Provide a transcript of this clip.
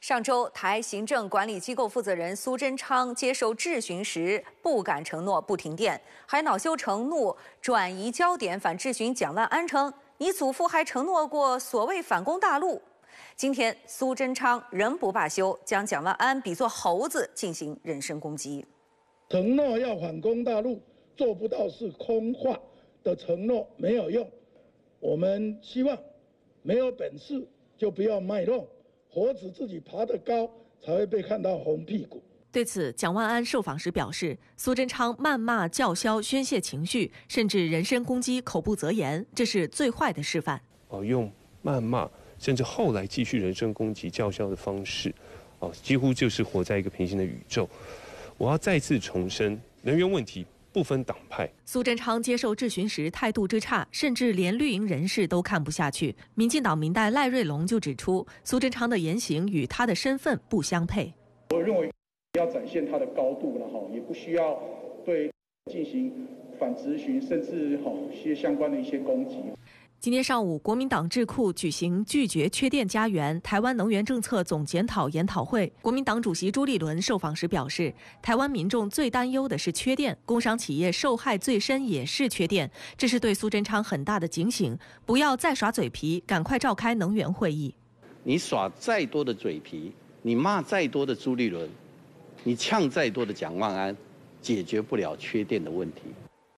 上周，台行政管理机构负责人苏贞昌接受质询时不敢承诺不停电，还恼羞成怒转移焦点反质询蒋万安，称你祖父还承诺过所谓反攻大陆。今天，苏贞昌仍不罢休，将蒋万安比作猴子进行人身攻击。承诺要反攻大陆，做不到是空话的承诺没有用。我们希望没有本事就不要卖弄。猴子自己爬得高，才会被看到红屁股。对此，蒋万安受访时表示，苏贞昌谩骂、叫嚣、宣泄情绪，甚至人身攻击、口不择言，这是最坏的示范。哦，用谩骂，甚至后来继续人身攻击、叫嚣的方式，哦，几乎就是活在一个平行的宇宙。我要再次重申，能源问题。不分党派。苏贞昌接受质询时态度之差，甚至连绿营人士都看不下去。民进党民代赖瑞龙就指出，苏贞昌的言行与他的身份不相配。我认为要展现他的高度，了哈，也不需要对进行反质询，甚至哈些相关的一些攻击。今天上午，国民党智库举行“拒绝缺电家园：台湾能源政策总检讨”研讨会。国民党主席朱立伦受访时表示，台湾民众最担忧的是缺电，工商企业受害最深也是缺电，这是对苏贞昌很大的警醒，不要再耍嘴皮，赶快召开能源会议。你耍再多的嘴皮，你骂再多的朱立伦，你呛再多的蒋万安，解决不了缺电的问题。